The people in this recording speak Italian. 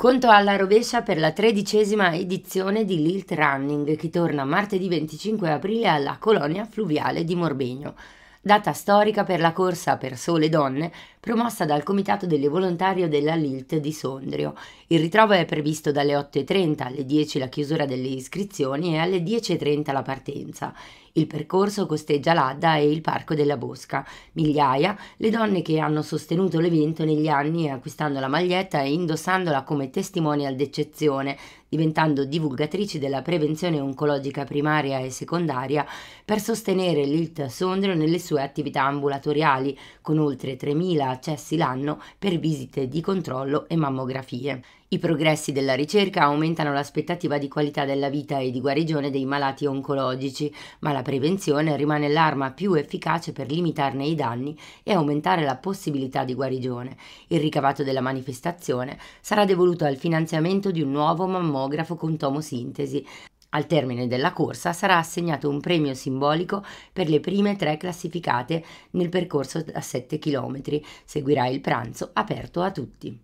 Conto alla rovescia per la tredicesima edizione di Lilt Running che torna martedì 25 aprile alla colonia fluviale di Morbegno. Data storica per la corsa per sole donne, promossa dal Comitato delle Volontarie della Lilt di Sondrio. Il ritrovo è previsto dalle 8.30 alle 10 la chiusura delle iscrizioni e alle 10.30 la partenza. Il percorso costeggia l'Adda e il Parco della Bosca. Migliaia le donne che hanno sostenuto l'evento negli anni acquistando la maglietta e indossandola come testimonial d'eccezione, diventando divulgatrici della prevenzione oncologica primaria e secondaria per sostenere l'ILT Sondrio nelle sue attività ambulatoriali, con oltre 3.000 accessi l'anno per visite di controllo e mammografie. I progressi della ricerca aumentano l'aspettativa di qualità della vita e di guarigione dei malati oncologici, ma la prevenzione rimane l'arma più efficace per limitarne i danni e aumentare la possibilità di guarigione. Il ricavato della manifestazione sarà devoluto al finanziamento di un nuovo mammografo con tomosintesi, al termine della corsa sarà assegnato un premio simbolico per le prime tre classificate nel percorso da 7 km. Seguirà il pranzo aperto a tutti.